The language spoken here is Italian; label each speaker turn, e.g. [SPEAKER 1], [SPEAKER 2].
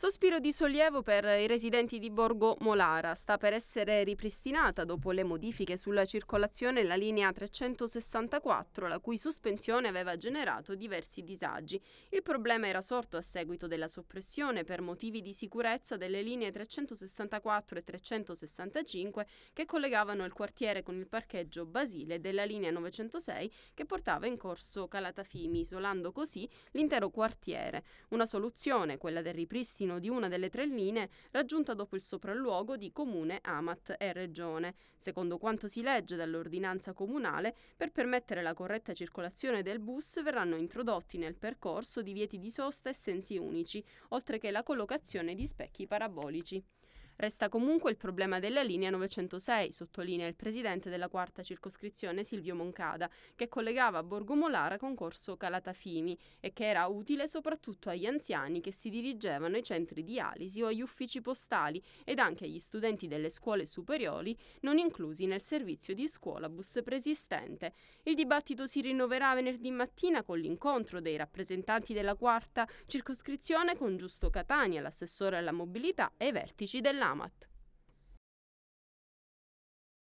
[SPEAKER 1] Sospiro di sollievo per i residenti di Borgo Molara. Sta per essere ripristinata dopo le modifiche sulla circolazione la linea 364, la cui sospensione aveva generato diversi disagi. Il problema era sorto a seguito della soppressione per motivi di sicurezza delle linee 364 e 365 che collegavano il quartiere con il parcheggio Basile della linea 906 che portava in corso Calatafimi, isolando così l'intero quartiere. Una soluzione, quella del ripristino destino di una delle tre linee raggiunta dopo il sopralluogo di Comune, Amat e Regione, secondo quanto si legge dall'ordinanza comunale, per permettere la corretta circolazione del bus verranno introdotti nel percorso divieti di sosta e sensi unici, oltre che la collocazione di specchi parabolici. Resta comunque il problema della linea 906, sottolinea il presidente della quarta circoscrizione Silvio Moncada, che collegava Borgo Molara con Corso Calatafimi e che era utile soprattutto agli anziani che si dirigevano ai centri dialisi o agli uffici postali ed anche agli studenti delle scuole superiori non inclusi nel servizio di scuola bus preesistente. Il dibattito si rinnoverà venerdì mattina con l'incontro dei rappresentanti della quarta circoscrizione con Giusto Catania, l'assessore alla mobilità e i vertici dell'anno. támadt.